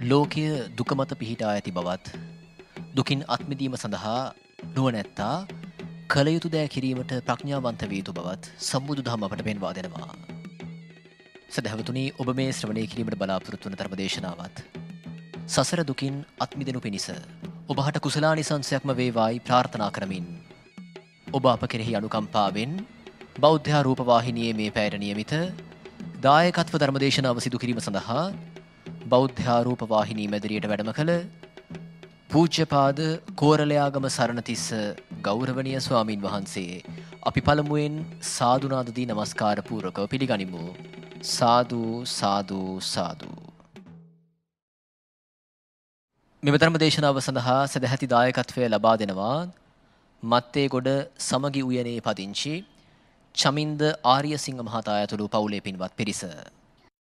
ලෝකය දුකමත පිහිටා ඇති බවත් දුකින් අත්මිදීම සඳහා නුවනැත්තා කළයුතු දෑ කිරීමට ප්‍රඥාවන්ත වීතු බවත් සම්බුදු දහම අපට පෙන්වා දෙනවා. සැහැවතුනි ඔබ මේ ශ්‍රවණය කිරීමට බලාපොරොත්තුවන ධර්මදේශනාවත්. සසර දුකින් අත්මිදෙනු පිණිස ඔබහට කුසලානිසංසයක්ම වේවායි ප්‍රාර්ථනා කරමින්. ඔබ අප කෙරෙහි අනුකම්පාවෙන් බෞද්ධා රූපවාහිනයේ මේ පැයට නියමිත දායකත්ව ධර්මදේශනාව සිදු කිරීම සඳහා බෞද්ධාරූප වාහිනී මැදිරියට වැඩම කළ පූජ්‍යපාද කෝරලයාගම සරණතිස්ස ගෞරවනීය ස්වාමින් වහන්සේ අපි පළමුවෙන් සාදුනාද දී নমස්කාර පූර්වකව පිළිගනිමු සාදු සාදු සාදු මෙම ධර්ම දේශනාව සඳහා සදැහැති දායකත්වය ලබා දෙනවා මත්තේගොඩ සමගි උයනේ පදිංචි චමින්ද ආර්යසිංහ මහතා ඇතුළු පවුලේ පින්වත් පිරිස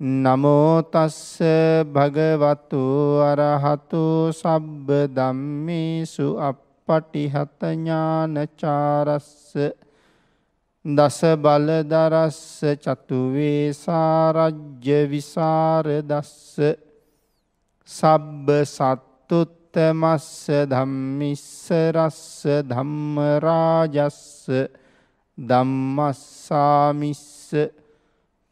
නමෝතස්ස භගවතු අරහතු සබ්බ දම්මිසු අපපටිහතඥානචාරස්ස දස බලදරස්ස චතුවේසාරජ්‍ය විසාරදස්ස සබ්බ සත්තුත්තමස්ස ධම්මිස්ස රස්ස ධම්මරාජස්ස ධම්මස්සාමිස්ස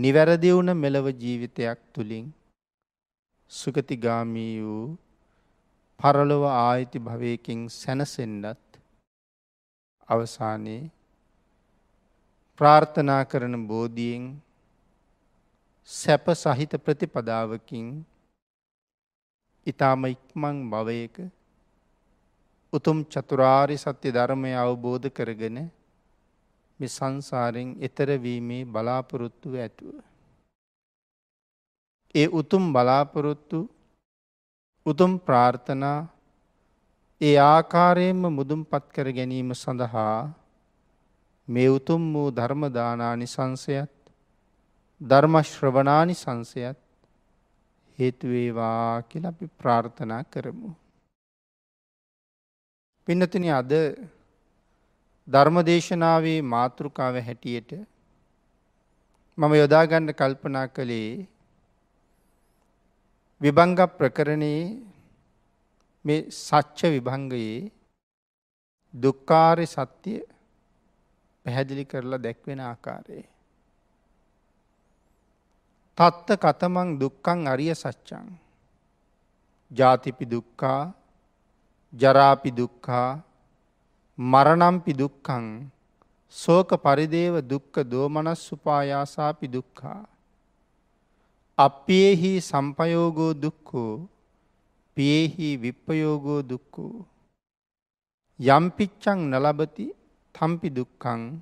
නිවැරදි වුණ මෙලව ජීවිතයක් තුළින් සුගතිගාමී වූ පරලොව ආයිති භවයකින් සැනසෙන්ඩත් අවසානයේ ප්‍රාර්ථනා කරන බෝධියෙන් සැප සහිත ප්‍රතිපදාවකින් ඉතාම ඉක්මං භවයක උතුම් චතුරාරි සත්‍ය ධර්මය අවබෝධ කරගෙන මේ සංසාරෙන් එතරවීමේ බලාපොරොත්තුව ඇතුව. ඒ උතුම් බලාපොරොත්තු උතුම් ප්‍රාර්ථනා ඒ ආකාරයෙන්ම මුදුම්පත් කර ගැනීම සඳහා මේ උතුම් වූ ධර්මදානානි සංසයත් ධර්මශ්‍රවනානි සංසයත් හේතුවේවා කියල අපි ප්‍රාර්ථනා කරමු. පින්නතින අද ධර්මදේශනාවේ මාතෘකාව හැටියට මම යොදාගන්න කල්පනා කළේ විභංග ප්‍රකරණයේ මේ සච්ච විභංගයේ දුක්ඛාරය සත්‍ය පැහැදිලි කරලා දැක්වෙන ආකාරයේ තත්ත කතමං දුක්ඛං අරිය සත්‍යං ජාතිපි දුක්ඛා ජරාපි දුක්ඛා මරණම්පි දුක්කං සෝක පරිදේව දුක්ක දෝමනස් සුපායාසාපි දුක්කා. අපියෙහි සම්පයෝගෝ දුක්කෝ පියෙහි විප්පයෝගෝ දුක්කෝ. යම්පිච්චං නලබති තම්පි දුක්කං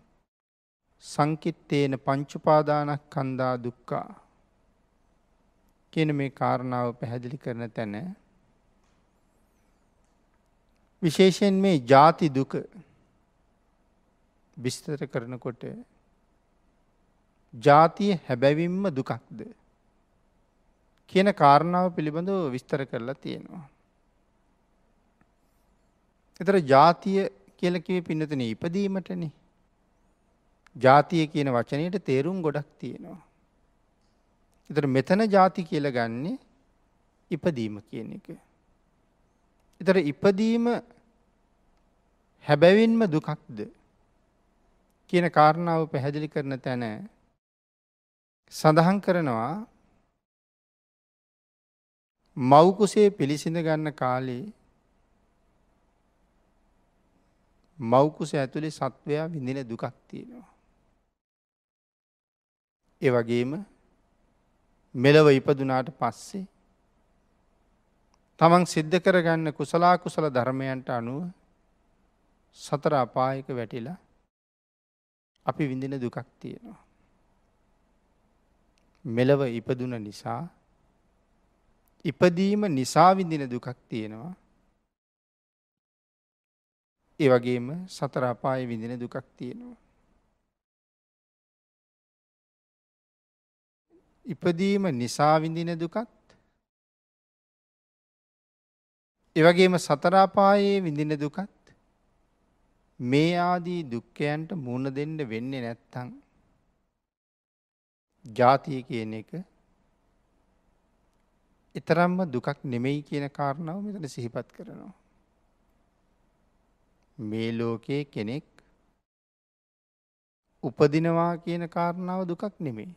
සංකිත්තේන පංචුපාදානක් කන්දා දුක්කා. කියන මේ කාරණාව පැහැදිලි කරන තැන විශේෂයෙන් මේ ජාති දුක විස්තර කරනකොට ජාතිය හැබැවින්ම දුකක්ද කියන කාරණාව පිළිබඳව විස්තර කරලා තියෙනවා. එතර ජාතිය කියලකිව පින්නතන ඉපදීමටන ජාතිය කියන වචනයට තේරුම් ගොඩක් තියෙනවා. එතට මෙතන ජාති කියල ගන්නේ ඉපදීම කියන එක. එතර ඉපදීම හැබැවින්ම දුකක්ද කියන කාරණාව පැහැදිලි කරන තැන සඳහන් කරනවා මවකුසේ පිළිසිඳ ගන්න කාලේ මවකුස ඇතුළි සත්වයා විඳින දුකක් තියෙනවා. ඒ වගේම මෙලව ඉපදුනාට පස්සේ තමන් සිද්ධ කරගන්න කුසලා කුසල ධර්මයන්ට අනුව සතර අපායක වැටිලා අපි විඳින දුකක් තියෙනවා. මෙලව ඉපදුන නිසා ඉපදීම නිසා විඳින දුකක් තියෙනවා. ඒ වගේම සතර අපාය විඳින දුකක් තියෙනවා. ඉපදීම නිසා විඳින දුකත් එවගේම සතරාපායේ විඳින දුකත් මේ ආදී දුක්කයන්ට මුණ දෙන්න වෙන්නේ නැත්තං. ජාතිය කියන එක එතරම්ම දුකක් නෙමෙයි කියන කාරණාව මෙතන සිහිපත් කරනවා. මේ ලෝකයේ කෙනෙක් උපදිනවා කියන කාරණාව දුකක් නෙමෙයි.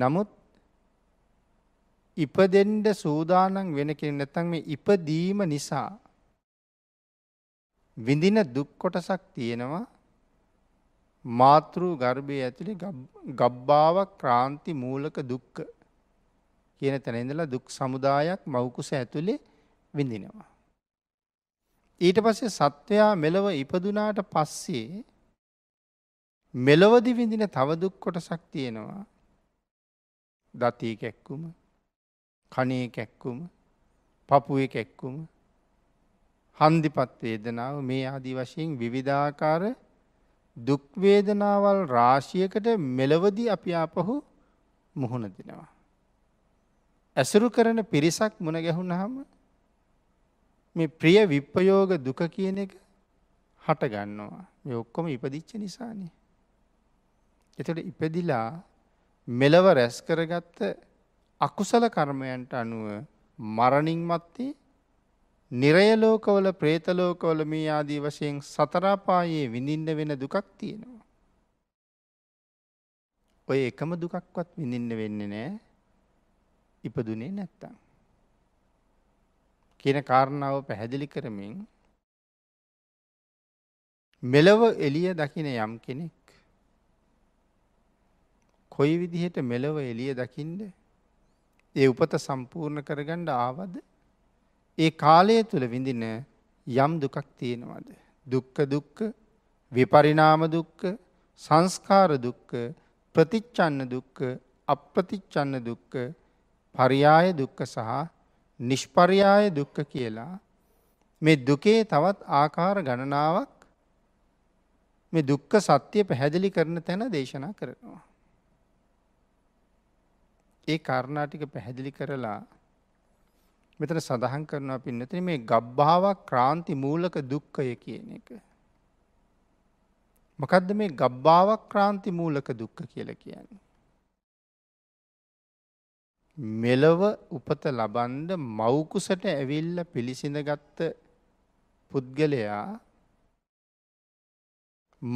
නමුත් ඉපදෙන්ඩ සූදානන් වෙන කෙන නැතන් මේ ඉපදීම නිසා විඳින දුක් කොටසක් තියෙනවා මාතෘ ගර්භය ඇතුළි ගබ්බාව ක්‍රාන්ති මූලක දුක්ක කියන තැනඉඳලා දුක් සමුදායක් මවකුස ඇතුළේ විඳිනවා. ඊට පස්සේ සත්වයා මෙලව ඉපදුනාට පස්සේ මෙලොවදි විඳින තවදුක් කොටසක් තියෙනවා දතී කැක්කුම කනේ කැක්කුම පපුුවේ කැක්කුම හන්දිපත් වේදනාව මේ ආදි වශයෙන් විවිධාකාර දුක්වේදනාවල් රාශියකට මෙලවදී අපි ආපහු මුහුණ දෙනවා. ඇසුරු කරන පිරිසක් මුණ ගැහුණහම මේ ප්‍රිය විප්පයෝග දුක කියන එක හට ගන්නවා මේ ඔක්කොම ඉපදිච්ච නිසානේ. එතට ඉපදිලා මෙලව රැස් කරගත්ත අකුසල කර්මයන්ට අනුව මරණින් මත්තේ නිරයලෝකවල ප්‍රේතලෝකවල මේ ආදී වශයෙන් සතරාපායේ විඳින්න වෙන දුකක් තියෙනවා. ඔය එකම දුකක්වත් විඳින්න වෙන්නේ නෑ ඉපදුනේ නැත්තං. කියන කාරණාව පැහැදිලි කරමින් මෙලව එළිය දකින යම් කෙනෙක් කොයි විදිහට මෙලව එළිය දකිින්ද ඒ උපත සම්පූර්ණ කරගණ්ඩ ආවද ඒ කාලය තුළ විඳින යම් දුකක් තියෙනවද. දුක්ක දුක්ක විපරිනාම දුක්ක සංස්කාර දුක්ක ප්‍රතිච්චන්න දුක්ක අප්‍රතිච්චන්න දුක්ක පරියාය දුක්ක සහ නිෂ්පරියාය දුක්ක කියලා මේ දුකේ තවත් ආකාර ගණනාවක් මේ දුක්ක සත්‍යය පැහැදිලි කරන තැන දේශනා කරනවා. ඒ කාරණාටික පැහැදිලි කරලා මෙතන සඳහන් කරනවා පින්නතින මේ ගබ්භාවක් ක්‍රාන්ති මූලක දුක්කය කියන එක. මොකදද මේ ගබ්භාවක් ක්‍රාන්ති මූලක දුක්ක කියල කියන්නේ. මෙලොව උපත ලබන්ඩ මවකුසට ඇවිල්ල පිළිසිඳගත්ත පුද්ගලයා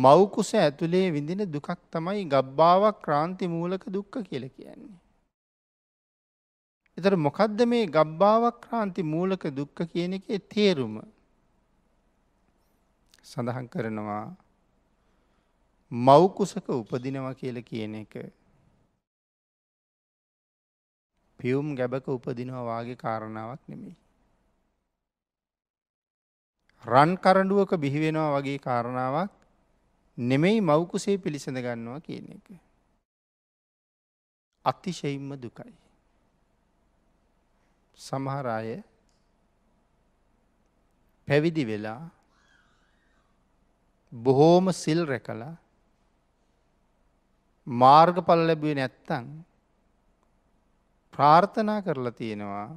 මවකුස ඇතුළේ විඳින දුකක් තමයි ගබ්භාවක් ක්‍රාන්ති මූලක දුක්ක කියල කියන්නේ. එතර මොකක්ද මේ ගබ්භාවක්‍රාන්ති මූලක දුක්ක කියන එකේ තේරුම සඳහන් කරනවා මව්කුසක උපදිනවා කියල කියන එක පියුම් ගැබක උපදිනවාගේ කාරණාවක් නෙමෙයි. රන් කරඩුවක බිහිවෙනවා වගේ කාරණාවක් නෙමෙයි මව්කුසේ පිළිසඳ ගන්නවා කියන එක. අතිශයිම්ම දුකයි. සමහර අය පැවිදි වෙලා බොහෝම සිල් රැකලා මාර්ගඵල ලැබුවේ නැත්තං ප්‍රාර්ථනා කරලා තියෙනවා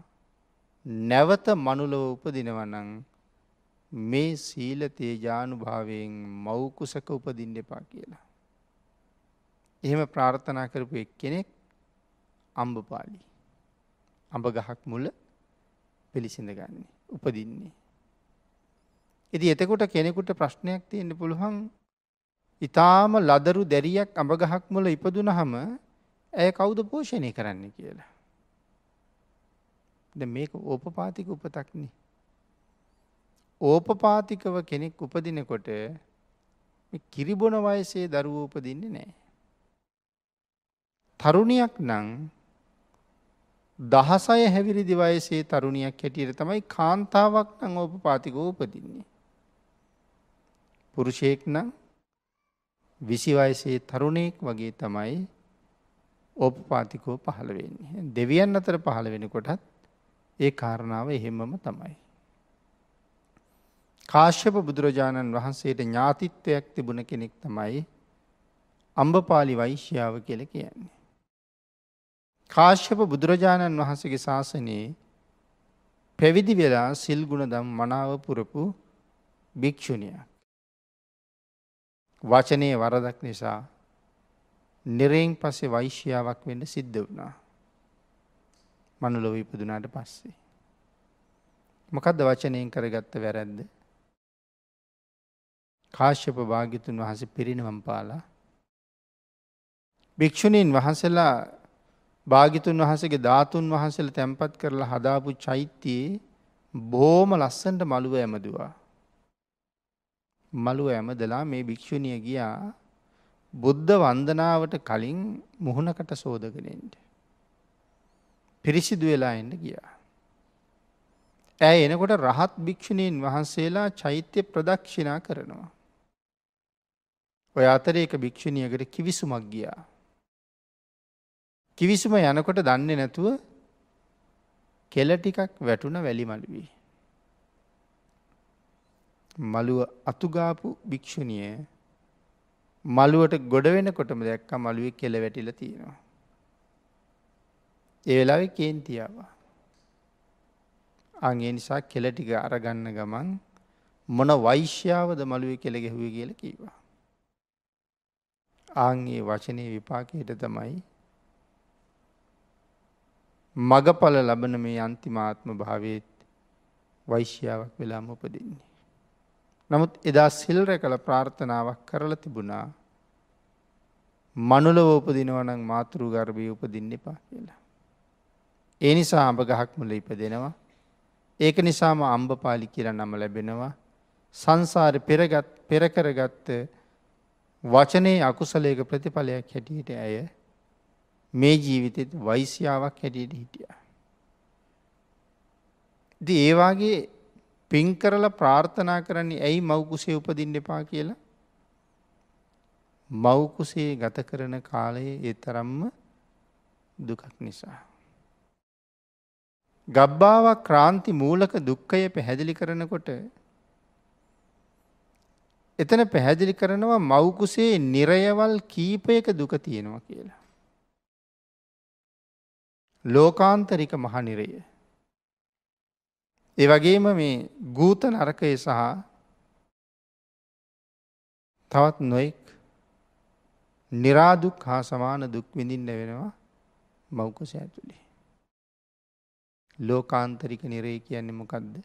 නැවත මනුලව උපදිනවනං මේ සීල තේජානු භාවයෙන් මව්කුසක උපදින්න එපා කියලා. එහෙම ප්‍රාර්ථනා කරපු එක් කෙනෙක් අම්බපාලී. අඹ ගහක් මුල පිළිසිඳ ගන්නේ උපදින්නේ. ඉතින් එතකොට කෙනෙකුට ප්‍රශ්නයක් තියෙන්න පුළුවන් ඊටාම ලදරු දැරියක් අඹ ගහක් මුල ඉපදුනහම ඇය කවුද පෝෂණය කරන්න කියලා. ද මේක ඕපපාතික උපතක්නි. ඕපපාතිකව කෙනෙක් උපදිනකොට කිරිබොන වයසේ දරුවූපදින්නේ නෑ. තරුණයක් නං දහසය හැවිරිදි වයසේ තරුණයක් හැටියට තමයි කාන්තාවක් නං ඕපපාතිකෝ උපදින්නේ. පුරුෂයෙක් නම් විසිවයසේ තරුණයෙක් වගේ තමයි ඕපපාතිකෝ පහළ වෙන්නේ. දෙවියන් අතර පහළ වෙනකොටත් ඒ කාරණාව එහෙමම තමයි. කාශ්‍යප බුදුරජාණන් වහන්සේට ඥාතිත්වයක් තිබුණ කෙනෙක් තමයි අම්බපාලි වෛශ්‍යාව කියල කියන්නේ. කාශ්‍යප බුදුරජාණන් වහන්සේගේ ශාසනයේ පැවිදි වෙලා සිල්ගුණ දම් මනාව පුරපු භික්‍ෂුණිය. වචනයේ වරදක් නිසා නිරෙන් පසේ වෛශ්‍යාවක් වෙන්න සිද්ධ වුණා. මනුලොව ඉපදුනාට පස්සේ. මොකක්ද වචනයෙන් කරගත්ත වැරැද්ද. කාශ්‍යප භාගිතුන් වහස පිරිනවම් පාලා. භික්‍ෂුණීන් වහසලා භාගිතුන් වහසගේ ධාතුන් වහන්සේල තැන්පත් කරලා හදාපු චෛත්‍යයේ බෝම ලස්සන්ට මළුව ඇමදවා. මළුව ඇමදලා මේ භික්‍ෂුණිය ගියා බුද්ධ වන්දනාවට කලින් මුහුණකට සෝදගෙනෙන්ට. පිරිසිදු වෙලා එන්න ගියා. ඇය එනකොට රහත් භික්‍ෂුණීන් වහන්සේලා චෛත්‍ය ප්‍රදක්ෂිනා කරනවා. ඔය අතර එක භික්‍ෂුණියකට කිවිසුමක් ගියා. කිවිසුම යනකොට දන්නේ නැතුව කෙල ටිකක් වැටුණ වැලි මළුවී. මළුව අතුගාපු භික්‍ෂුණිය මළුවට ගොඩ වෙනකොටම දැක්ක මළුවේ කෙල වැටිල තියෙනවා. ඒ වෙලාවෙ කේන්තියාවා. අගේ නිසා කෙල ටික අරගන්න ගමන් මොන වෛශ්‍යාවද මළුවේ කෙළ ගැහුව කියල කීවා. ආංගේ වචනය විපාකයට තමයි මගඵල ලබන මේ අන්තිමාත්ම භාවයත් වෛශ්‍යාවක් වෙලාම උපදින්නේ. නමුත් එදා සිල්ර කළ ප්‍රාර්ථනාවක් කරල තිබුණා මනුලව උපදිනවනං මාතෘ ගර්භී උපදින්න එපා කියලා. ඒ නිසා අඹ ගහක් මුල ඉපදෙනවා. ඒක නිසාම අම්බපාලි කියලා නම ලැබෙනවා. සංසාර පෙරකරගත්ත වචනයේ අකුසලයක ප්‍රතිඵලයක් හැටියට ඇය මේ ජීවිතෙත් වයිසියාවක් හැටියට හිටිය. ද ඒවාගේ පින් කරලා ප්‍රාර්ථනා කරන්නේ ඇයි මවකුසේ උපදින්න එපා කියලා මවකුසේ ගත කරන කාලයේ ඒ තරම්ම දුකක් නිසා. ගබ්බාවක් ක්‍රාන්ති මූලක දුක්කය පැහැදිලි කරනකොට එතන පැහැදිලි කරනවා මවකුසේ නිරයවල් කීපයක දුක තියෙනවා කියලා. ලෝකාන්තරික මහනිරය. එවගේම මේ ගූත නරකය සහ තවත් නොෙක් නිරාදුක් හා සමාන දුක් විඳින්න වෙනවා මෞකස ඇතුළේ. ලෝකාන්තරික නිරේ කියන්නේ මොකක්ද.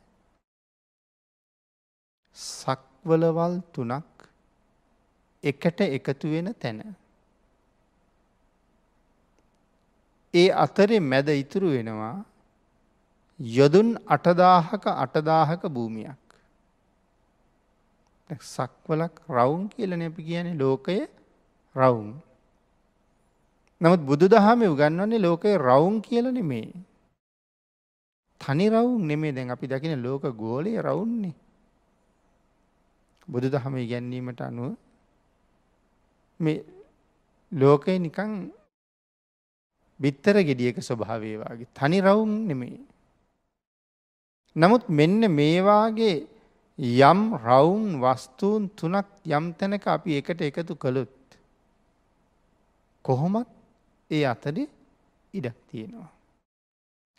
සක්වලවල් තුනක් එකට එකතු වෙන තැන. ඒ අතරේ මැද ඉතුරු වෙනවා යොදුන් අටදාහක අටදාහක භූමියක්. සක්වලක් රවුන් කියලන අපි කියන ලෝකය රවුන්. නමුත් බුදු දහම උගන්වන්නේ ලෝකයේ රවුන් කියලන මේ. තනි රවුන් නෙමේ දැන් අපි දකින ලෝක ගෝලය රවුන්නේ. බුදු දහම ඉගැන්වීමට අනුව මේ ලෝකය නිකං බිත්තර ගෙඩියක ස්වභාවේවාගේ තනි රවුම් නෙමෙයි. නමුත් මෙන්න මේවාගේ යම් රවුන් වස්තුූන් තුනක් යම් තැනක අපි එකට එකතු කළොත්. කොහොමත් ඒ අතර ඉඩක් තියෙනවා.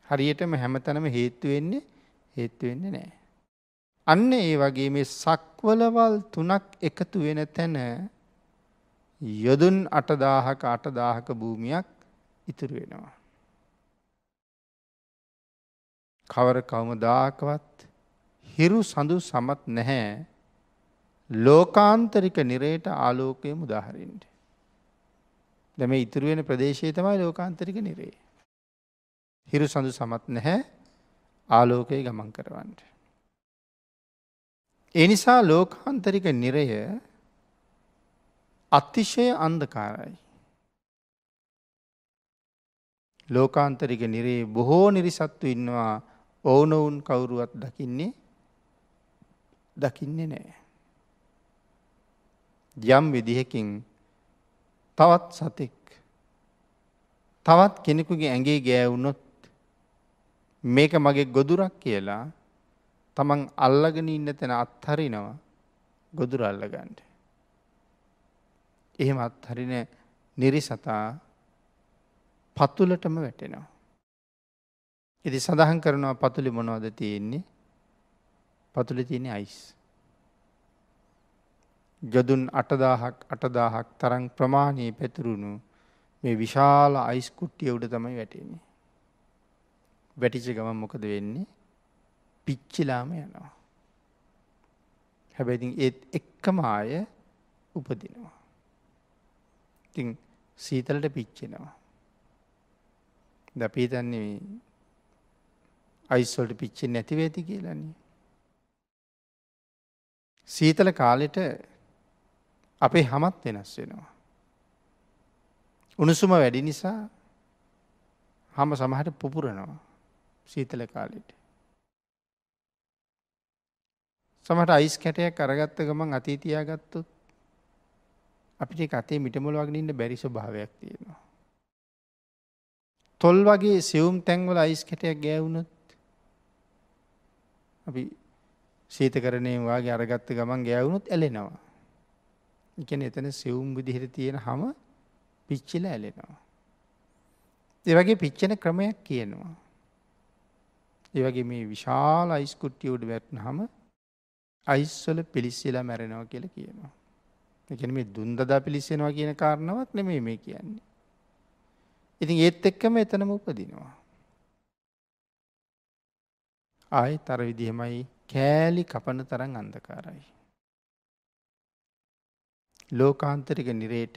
හරියටම හැමතනම හේතුවෙන්නේ හේතුවෙන්නේ නෑ. අන්න ඒ වගේ මේ සක්වලවල් තුනක් එකතු වෙන තැන යොදුන් අටදාහක අටදාහක භූමියක් ඉතුරු වෙනවා. කවර කවමදාකවත් හිරු සඳු සමත් නැහැ ලෝකාන්තරික නිරයට ආලෝකය මුදාහරින්ට. දැම ඉතුරුවෙන ප්‍රදේශය තමයි ලෝකාන්තරික නිරේ. හිරු සඳු සමත් නැහැ ආලෝකයේ ගමන් කරවන්ට. එනිසා ලෝකාන්තරික නිරය අතිශය අන්දකාරයි. ලෝකාන්තරික නිරේ බොහෝ නිරිසත්තු ඉන්නවා ඕනවුන් කවුරුවත් දකින්නේ දකින්නේ නෑ. යම් විදිහකින් තවත් සතෙක් තවත් කෙනෙකුගේ ඇගේ ගෑවුනොත් මේක මගේ ගොදුරක් කියලා තමන් අල්ලගෙන ඉන්න තැන අත්හරිනවා ගොදුර අල්ලගන්ට. එහෙම අත්හරින නිරිසතා පතුලටම වැටෙනවා. එති සඳහන් කරනවා පතුලි මොනවද තියෙන්නේ පතුලි තියෙන අයිස්. ජොදුන් අටදාහක් අටදාහක් තරං ප්‍රමාණයේ පැතුරුණු මේ විශාල අයිස්කුට්ටිය උඩ තමයි වැටෙන්නේ. වැටිච ගමන් මොකද වෙන්නේ පිච්චිලාම යනවා. හැබැයිති ඒත් එක්කම ආය උපදිනවා. ඉතින් සීතලට පිච්චෙනවා. අපි හිතන්නේ අයිස්වලට පිච්චි නැතිව ඇති කියලන්නේ. සීතල කාලෙට අපේ හමත් වෙනස් වෙනවා. උණුසුම වැඩි නිසා හම සමහට පුපුරනවා සීතල කාලෙට. සමට අයිස් කැටයක් අරගත්ත ගමන් අතීතියාගත්තුත් අපිට කතේ මිටමුලුවගෙන ඉන්න බැරිස භාවයක් තියෙනවා. තොල් වගේ සියුම් තැන්වල අයිස් කැටයක් ගෑවුණොත් අපි සීතකරණයෙන් වගේ අරගත්ත ගමන් ගෑවුණොත් ඇලෙනවා. එකන එතන සිවුම් විදිහට තියෙන හම පිච්චිල ඇලෙනවා. ඒවගේ පිච්චන ක්‍රමයක් කියනවා. ඒවගේ මේ විශාල අයිස්කුට්ටියුඩ් වැට්න හම අයිස්වල පිලිස්සලා මැරෙනවා කියල කියනවා. එකන මේ දුන්දදා පිලිස්සෙනවා කියන කාරණවත් නෙමේ මේ කියන්නේ. ඉතින් ඒත් එක්කම එතනම උපදිනවා. ආයි තර විදිහෙමයි කෑලි කපන තරන් අන්දකාරයි. ලෝකාන්තරික නිරේට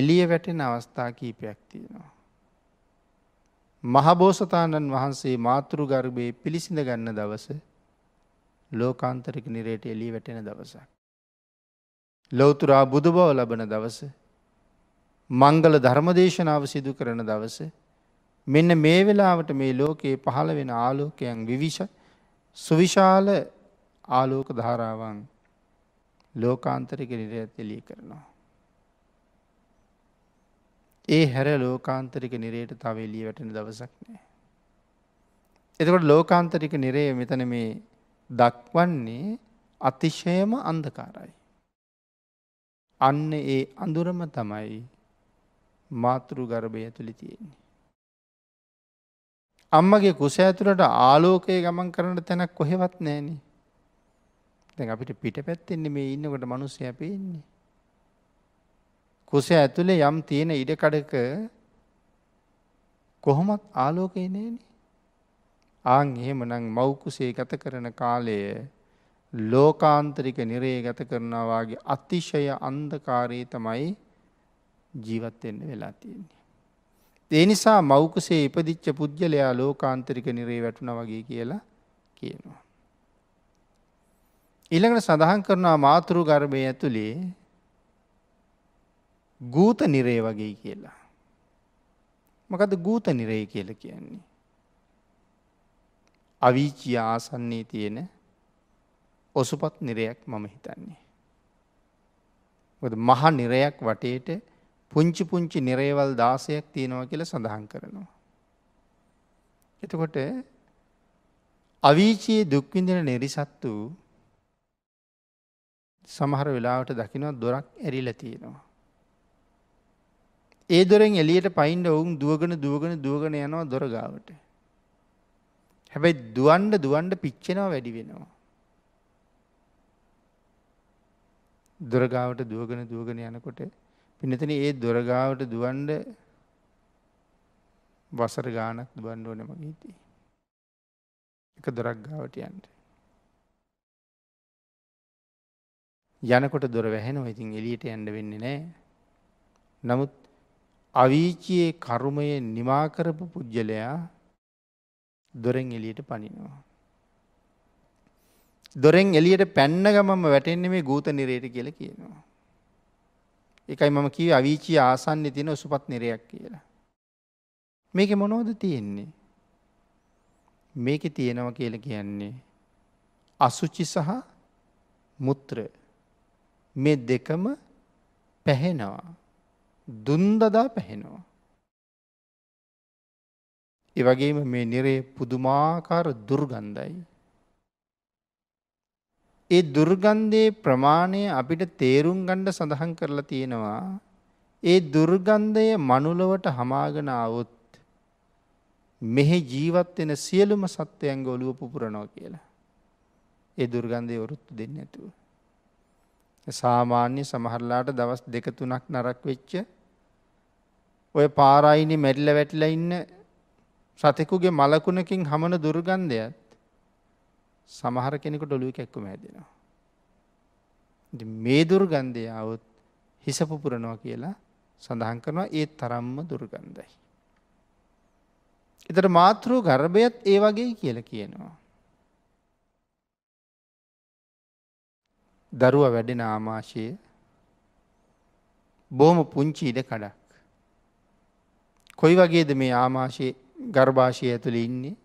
එලිය වැටෙන අවස්ථා කීපයක් තියෙනවා. මහබෝසතාණන් වහන්සේ මාතෘ ගර්භයේ පිළිසිඳ ගන්න දවස ලෝකාන්තරික නිරේට එලි වැටෙන දවසක්. ලොවතුරා බුදු බව ලබන දවස මංගල ධර්මදේශනාව සිදු කරන දවස මෙන්න මේ වෙලාවට මේ ලෝකයේ පහළ වෙන ආලෝකයන් විවිෂ සුවිශාල ආලෝක ධාරාවන් ලෝකාන්තරික නිරයත් එලිය කරනවා. ඒ හැර ලෝකාන්තරික නිරයට තව එලිය වැටෙන දවසක් නෑ. එතකොට ලෝකාන්තරික නිරය මෙතන මේ දක්වන්නේ අතිශයම අන්දකාරයි. අන්න ඒ අඳුරම තමයි මාතෘ ගර්භය ඇතුළි තියෙන්නේ. අම්මගේ කුස ඇතුළට ආලෝකයේ ගමන් කරන තැනක් කොහෙවත් නෑනේ. දැන් අපිට පිට පැත්තෙන්නේ මේ ඉන්නකොට මනුස්සය පේන්නේ. කුස ඇතුළේ යම් තියෙන ඉඩකඩක කොහොමත් ආලෝකයේ නෑනේ. ආං එහෙම නං මෞකුසේ ගත කරන කාලය ලෝකාන්තරික නිරේ ගත කරනවාගේ අතිශය අන්දකාරයේ තමයි ජීවත් වෙන්න වෙලා තියෙන්නේ. ඒ නිසා මෞකසේ ඉපදිච්ච පුද්ගලයා ලෝකාන්තරික නිරේ වැටුණා වගේ කියලා කියනවා. ඊළඟට සඳහන් කරනවා මාතෘ ගර්භය ඇතුලේ ගූත නිරේ වගේ කියලා. මොකද ගූත නිරේ කියලා කියන්නේ. අවීචී ආසන්නේ තියෙන ඔසුපත් නිරයක් මම හිතන්නේ. මොකද මහ නිරයක් වටේට පුංචි පුංචි නිරේවල් දාසයක් තියෙනවා කියල සඳහන් කරනවා. එතකොට අවීචයේ දුක්විඳෙන නිරිසත්තු සමහර වෙලාවට දකිනවා දොරක් ඇරිල තියෙනවා. ඒ දොරෙන් එලියට පයින්ඩ ඔවුන් දුවගෙන දුවගෙන දුවගෙන යනවා දොරගාවට. හැබැයි දුවන්ඩ දුවන්ඩ පිච්චෙනවා වැඩි වෙනවා. දොරගාවට දුවගෙන දුවගෙන යනකොට පිනතන ඒ දොරගාවට දුවන්ඩ වසර ගානක් දුවන්ඩ ඕන මගේ හිතේ. එක දොරක් ගාවට යන්ට. යනකොට දොර වැහෙන ඉතින් එලියට ඇන්ඩ වෙන්න නෑ. නමුත් අවීචයේ කරුමය නිමාකරපු පුද්ගලයා දොරෙන් එලියට පනිනවා. දොරෙන් එලියට පැන්න ගමම වැටෙන්නේ මේ ගූත නිරයට කියල කියනවා. එකයි මම කිව අවිචී ආසන්න තියෙන උසුපත් නිරයක් කියලා. මේක මොනෝද තියෙන්නේ. මේක තියෙනව කියල කියන්නේ. අසුචි සහ මුත්‍ර මේ දෙකම පැහෙනවා. දුන්දදා පැහෙනවා. එවගේම මේ නිරේ පුදුමාකාර දුර්ගන්ධයි. ඒ දුර්ගන්ධයේ ප්‍රමාණය අපිට තේරුම් ගන්න සඳහන් කරලා තියෙනවා. ඒ දුර්ගන්ධය මනුලවට හමාගෙන આવොත් මෙහි ජීවත් වෙන සියලුම සත්වයන්ගේ ඔළුව පුපුරනවා කියලා. ඒ දුර්ගන්ධය වරුත්තු දෙන්නේ නැතුව. සාමාන්‍ය සමහරලාට දවස් දෙක තුනක් නරක වෙච්ච ඔය පාරයිනේ මැරිලා වැටිලා ඉන්න සතෙකුගේ මලකුණකින් හමන දුර්ගන්ධයත් සමහර කෙනෙකුට ඔලුව කැක්කුම ඇදෙනවා. මේ දුර්ගන්ධය අවුත් හිසපුපුරනවා කියලා සඳහන් කරනවා ඒ තරම්ම දුර්ගන්ධයි. එතට මාතෘ ගර්භයත් ඒ වගේ කියල කියනවා. දරුව වැඩෙන ආමාශය බෝම පුංචි ඉඩ කඩක්. කොයි වගේද මේ ආමාශය ගර්භාෂය ඇතුළ ඉන්නේ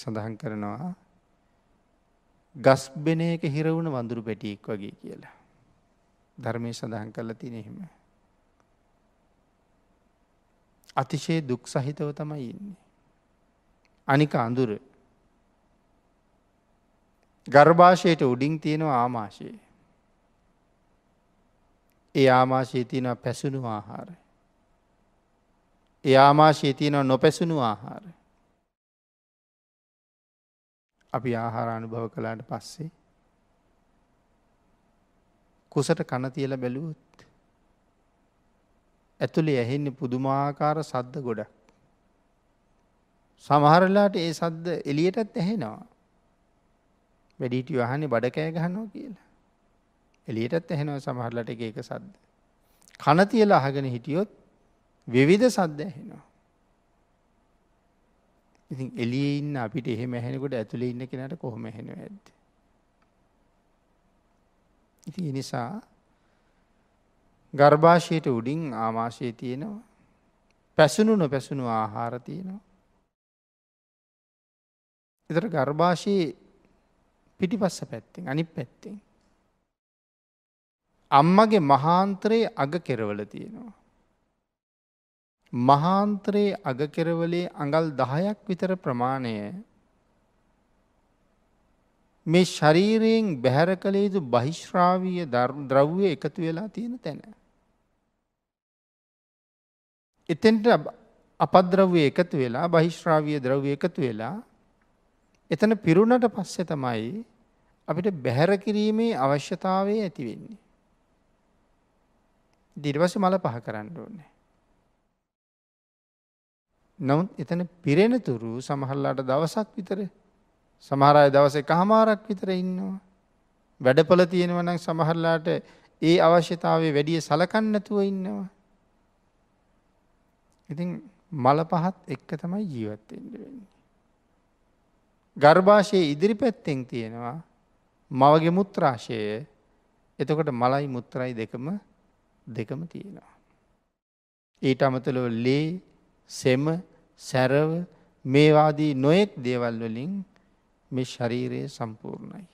සඳහන් කරනවා ගස්බෙනයක හිරවුණ වඳුරු පැටියෙක් වගේ කියලා. ධර්මය සඳහන් කරලා තින එහෙම. අතිශය දුක් සහිතව තමයි ඉන්නේ. අනික අඳුර ගර්භාෂයට උඩින් තියෙනවා ආමාශයේ. ඒ ආමාශයේ තියෙනවා පැසුණු ආහාර. ඒ ආමාශයේ තියෙනවා නොපැසුණු ආහාරය. අපි ආහාරානුභව කළාට පස්සේ කුසට කන තියල බැලුවොත් ඇතුළේ ඇහෙන්නේ පුදුමාකාර සද්ද ගොඩක් සමහරලාට ඒ සද්ද එලියටත් ඇහෙනවා. වැඩිහිටිය අහන්නේ බඩ කෑ ගහනවා කියලා. එලියටත් ඇහෙනවා සමහරලාට එක එක සද්ද. කන තියලා අහගෙන හිටියොත් විවිධ සද්ද ඇහෙනවා. ඉතින් එළියේ ඉන්න අපිට එහෙම ඇහෙනකොට ඇතුලේ ඉන්න කෙනාට කොහොම ඇහෙනව ඇද්ද? ඉතින් ඒ නිසා ගර්භාෂයට උඩින් ආමාශය තියෙනවා. පැසුණු නොපැසුණු ආහාර තියෙනවා. ඒතර ගර්භාෂයේ පිටිපස්ස පැත්තෙන් අනිත් පැත්තෙන් අම්මගේ මහාන්තරයේ අග කෙරවල තියෙනවා. මහාන්තරයේ අගකෙරවලේ අඟල් දහයක් විතර ප්‍රමාණය මේ ශරීරයෙන් බැහැර කළ යුතු බහිශ්‍රාවීය ද්‍රව්‍ය එකතු වෙලා තියෙන තැන. එතෙන්ට අපද්‍රව්‍ය එකතු වෙලා බහිශ්‍රාවීය ද්‍රව්‍ය එකතු වෙලා එතන පිරුණට පස්සේ තමයි අපිට බැහැර කිරීමේ අවශ්‍යතාවය ඇතිවෙන්නේ. දිර්වස මල පහ කරන්න ඕනේ. නමුත් එතන පිරෙනතුරු සමහල්ලාට දවසක් විතර සමහරය දවස කහමාරක් විතර ඉන්නවා. වැඩපල තියෙනවනම් සමහරලාට ඒ අවශ්‍යතාවේ වැඩිය සලකන්නතුව ඉන්නවා. ඉතින් මල පහත් එක්ක තමයි ජීවත්තෙන්ට වෙන්නේ. ගර්භාෂයේ ඉදිරි පැත්තෙන් තියෙනවා මවගේ මුත්‍රාශය එතකොට මලයි මුත්‍රයි දෙකම දෙකම තියෙනවා. ඊට අමතලෝ ලේ සෙම සැරව මේවාදී නොයෙක් දේවල් වලින් මේ ශරීරයේ සම්පූර්ණයි.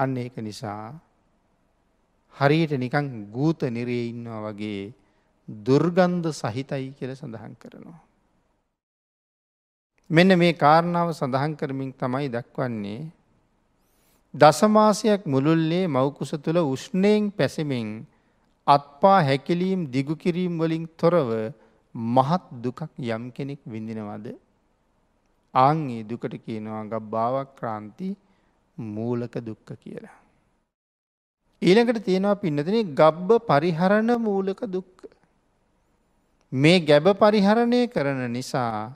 අන්න ඒක නිසා හරියට නිකං ගූත නිරේ ඉන්නවා වගේ දුර්ගන්ධ සහිතයි කියල සඳහන් කරනවා. මෙන්න මේ කාරණාව සඳහන් කරමින් තමයි දක්වන්නේ දසමාසයක් මුළුල්ලේ මවකුස තුළ උෂ්ණයෙන් පැසමින් අත්පා හැකිලීම් දිගුකිරීම් වලින් තොරව මහත් දුකක් යම් කෙනෙක් විඳිනවද. ආංගේ දුකට කියනවා ගබ්භාවක් ක්‍රාන්ති මූලක දුක්ක කියලා. ඊළඟට තියෙනවා පින්නතින ගබ්බ පරිහරණ මූලක දුක්ක. මේ ගැබ පරිහරණය කරන නිසා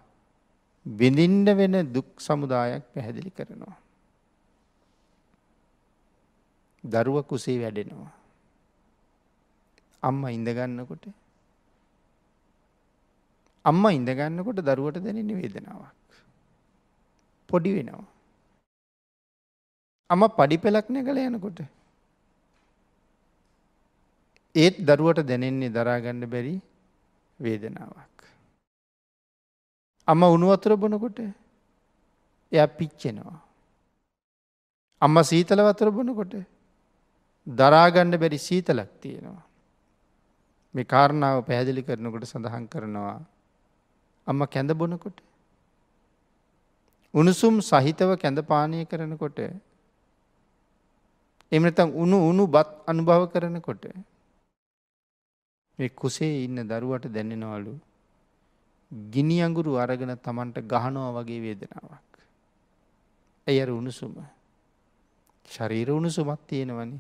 බිඳින්ඩ වෙන දුක් සමුදායක් පැහැදිලි කරනවා. දරුව කුසේ වැඩෙනවා. අම්මා ඉඳගන්නකොට අම්මා ඉඳගන්නකොට දරුවට දැනෙන වේදනාවක් පොඩි වෙනවා අම පඩි පෙලක් නැගල යනකොට ඒත් දරුවට දැනෙන්නේ දරාගන්න බැරි වේදනාවක් අම උනුවතුර බොනකොට එය පිච්චෙනවා අම්ම සීතල වතුර බොනකොට දරාගන්න බැරි සීතලක් තියෙනවා මේ කාරණාව පැහැදිලි කරනකොට සඳහන් කරනවා. අම්ම කැඳ බොනකොට. උණුසුම් සහිතව කැඳපානය කරනකොට. එමනතන් උණු උණු බත් අනුභව කරනකොට. මේ කුසේ ඉන්න දරුවට දැනෙනවලු. ගිනි අඟුරු අරගෙන තමන්ට ගහනවා වගේ වේදනාවක්. ඇය අර උණුසුම. ශරීර උණුසුමත් තියෙනවනේ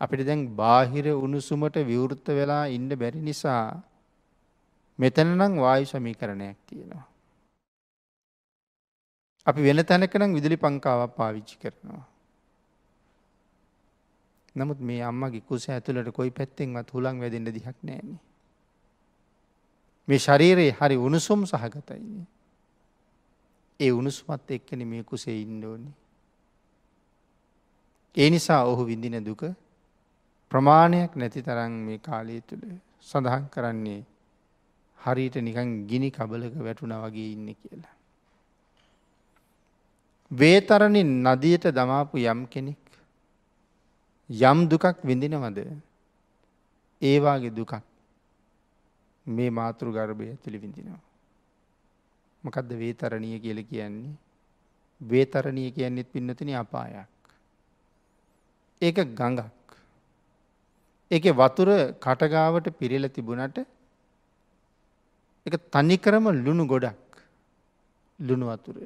අපිට දැන් බාහිර උණුසුමට විවෘත වෙලා ඉන්න බැරි නිසා මෙතන නම් වායු සමීකරණයක් තියෙනවා. අපි වෙන තැනක නම් විදුලි පංකාවක් පාවිච්චි කරනවා. නමුත් මේ අම්මගේ කුස ඇතුළට කොයි පැත්තෙන්වත් හුලං වැදෙන්න දිහක් නෑනේ. මේ ශරීරයේ හරි උණුසුම් සහගතයිනේ. ඒ උණුසුමත් එක්කනේ මේ කුසේ ඉන්න ඕනේ. ඒ නිසා ඔහු විඳින දුක ප්‍රමාණයක් නැති තරන් මේ කාලය තුළ සඳහන් කරන්නේ හරියට නිකන් ගිනි කබලක වැටුන වගේ ඉන්න කියලා. වේතරණින් නදියට දමාපු යම් කෙනෙක් යම් දුකක් විඳිනවද ඒවාගේ දුකක් මේ මාතෘ ගර්භය ඇතුළි විඳිනවා. මොකදද වේතරණිය කියල කියන්නේ වේතරණිය කියන්නෙත් පින්නතින අපායක්. ඒක ගඟක්. ඒකේ වතුර කටගාවට පිරෙලා තිබුණට ඒක තනිකරම ලුණු ගොඩක් ලුණු වතුර.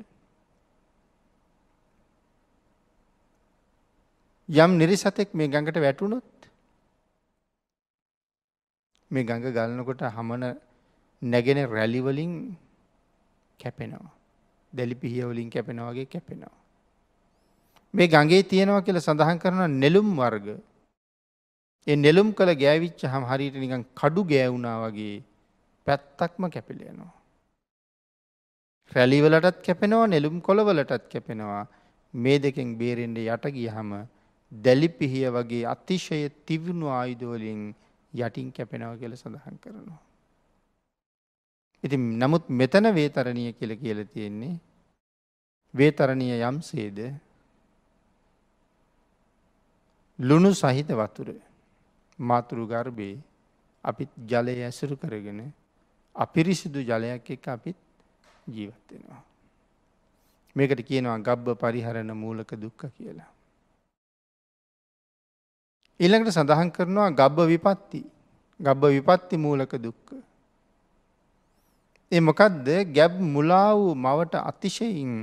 යම් නිරිසතෙක් මේ ගඟට වැටුණොත් මේ ගඟ ගලනකොට හමන නැගෙන රැලිවලින් කැපෙනවා. දැලි පිහියවලින් කැපෙන වගේ කැපෙනවා. මේ ගඟේ තියෙනවා කියල සඳහන් කරන නෙලුම් වර්ග එ නෙලුම් කළ ගෑවිච්ච හම හරිට නිකන් කඩු ගෑවුනා වගේ පැත්තක්ම කැපිලයනවා. රැලිවලටත් කැපෙනවා නෙලුම් කොළවලටත් කැපෙනවා මේ දෙකෙන් බේරෙන්ඩ යටගිය හම දැලිපිහිය වගේ අතිශය තිවුණු ආයුධවලින් යටින් කැපෙනව කියල සඳහන් කරනවා. ඉති නමුත් මෙතන වේතරණය කියල කියල තියෙන්නේ වේතරණය යම් සේද ලුණු සහිත වතුරය මාතුරු ගර්භයේ අපිත් ජලය ඇසුරු කරගෙන අපිරිසිදු ජලයක් එක අපිත් ජීවත්වෙනවා. මේකට කියනවා ගබ්බ පරිහරණ මූලක දුක්ක කියලා. ඉල්ළඟට සඳහන් කරනවා ගබ්බ විපත්ති ගබ්බ විපත්ති මූලක දුක්ක. ඒ මොකදද ගැබ් මුලා වූ මවට අතිශයින්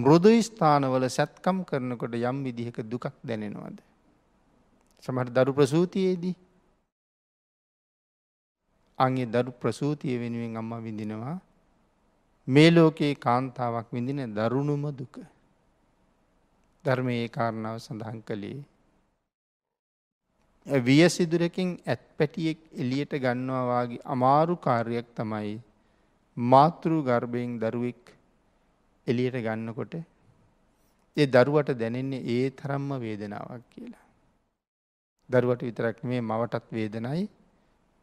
මෘදු ස්ථානවල සැත්කම් කරනකොට යම් විදිහක දුකක් දැනෙනවාද. සමහට දරු ප්‍රසූතියේදී අගේ දරු ප්‍රසූතිය වෙනුවෙන් අම්ම විඳිනවා මේ ලෝකයේ කාන්තාවක් විඳින දරුණුම දුක ධර්මය ඒ කාරණාව සඳහන් කළේ. වියසිදුරකින් ඇත් පැටියෙක් එලියට ගන්නවාගේ අමාරු කාර්යක් තමයි මාතෘ ගර්භයෙන් දරුවෙක් එලියට ගන්නකොට ඒ දරුවට දැනෙන්නේ ඒ තරම්ම වේදනාවක් කියලා. දරුවට විතරක් මේ මවටත් වේදනයි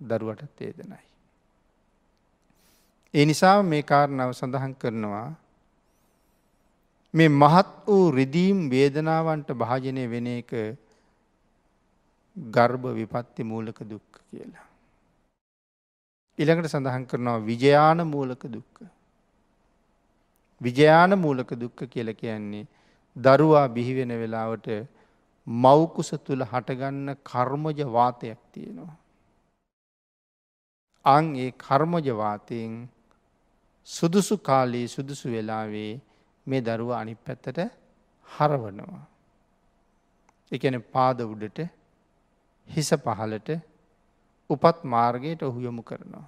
දරුවටත් වේදනයි. ඒ නිසා මේ කාරණාව සඳහන් කරනවා මේ මහත් වූ රිදීම් වේදනාවන්ට භාජනය වෙන එක ගර්භ විපත්ති මූලක දුක්ක කියලා. ඉළඟට සඳහන් කරනවා විජයාන මූලක දුක්ක. විජයාන මූලක දුක්ක කියල කියන්නේ දරුවා බිහිවෙන වෙලාවට මෞකුස තුළ හටගන්න කර්මජවාතයක් තියෙනවා. අං ඒ කර්මජවාතයෙන් සුදුසු කාලයේ සුදුසු වෙලාවේ මේ දරුව අනි පැත්තට හරවනවා. එකන පාද උඩට හිස පහලට උපත් මාර්ගයට ඔහු යොමු කරනවා.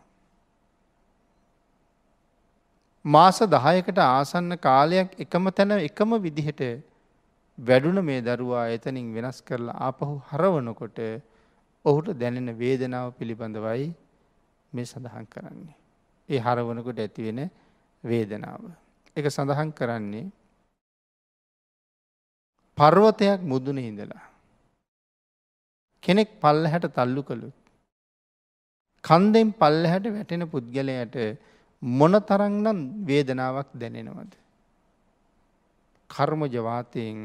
මාස දහයකට ආසන්න කාලයක් එකම තැන එකම විදිහට වැඩුණ මේ දරුවා එතනින් වෙනස් කරලා ආපහු හරවනකොට ඔහුට දැනෙන වේදනාව පිළිබඳවයි මේ සඳහන් කරන්නේ. ඒ හරවනකොට ඇතිවෙන වේදනාව. එක සඳහන් කරන්නේ පර්වතයක් මුදුන ඉඳලා. කෙනෙක් පල්ල හැට තල්ලු කළු. කන්දෙන් පල්ල හැට වැටෙන පුද්ගලයට මොන තරංනම් වේදනාවක් දැනෙනවද. කර්මජවාතයෙන්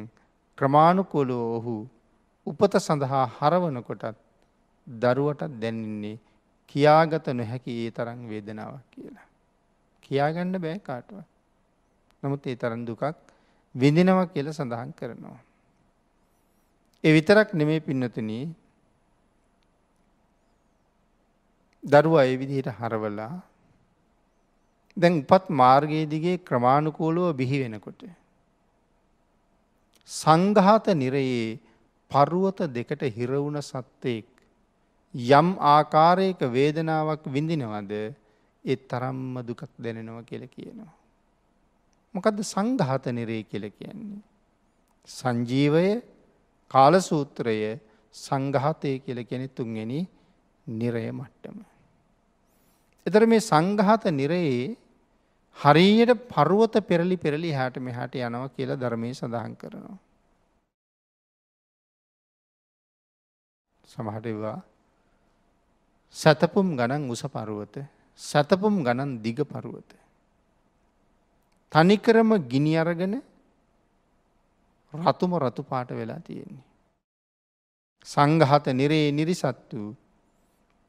ක්‍රමාණුකොලෝ ඔහු උපත සඳහා හරවනකොටත් දරුවටත් දැනන්නේ කියාගත නොහැකි ඒ තරං වේදනාවක් කියලා. කියාගන්න බෑ කාටුව. නමුත් ඒ තරන් දුකක් විඳිනව කියල සඳහන් කරනවා. එ විතරක් නෙමේ පින්නතුනී දරුව අය විදිහට හරවලා දැන් උපත් මාර්ගයේදිගේ ක්‍රමාණුකූලුව බිහි වෙනකොට. සංඝාත නිරයේ පරුවත දෙකට හිරවුණ සත්වයෙක් යම් ආකාරයක වේදනාවක් විඳිනවද ඒ තරම්ම දුකක් දැනෙනව කියල කියනවා. මොකදද සංඝාත නිරේ කියල කියන්නේ. සංජීවය කාලසූත්‍රය සංඝාතය කියල කෙනෙ තුන්ගෙන නිරය මට්ටම. එතර මේ සංඝාත නිරයේ හරියට පරුවත පෙරලි පෙරලි හැට මෙහැට යනවා කියලා ධර්මය සඳහන් කරනවා. සමහටවා සැතපුම් ගණන් උස පරුවත සැතපුම් ගණන් දිග පරුවත. තනිකරම ගිනි අරගෙන රතුම රතු පාට වෙලා තියෙන්නේ. සංගහත නිරේ නිරිසත්තු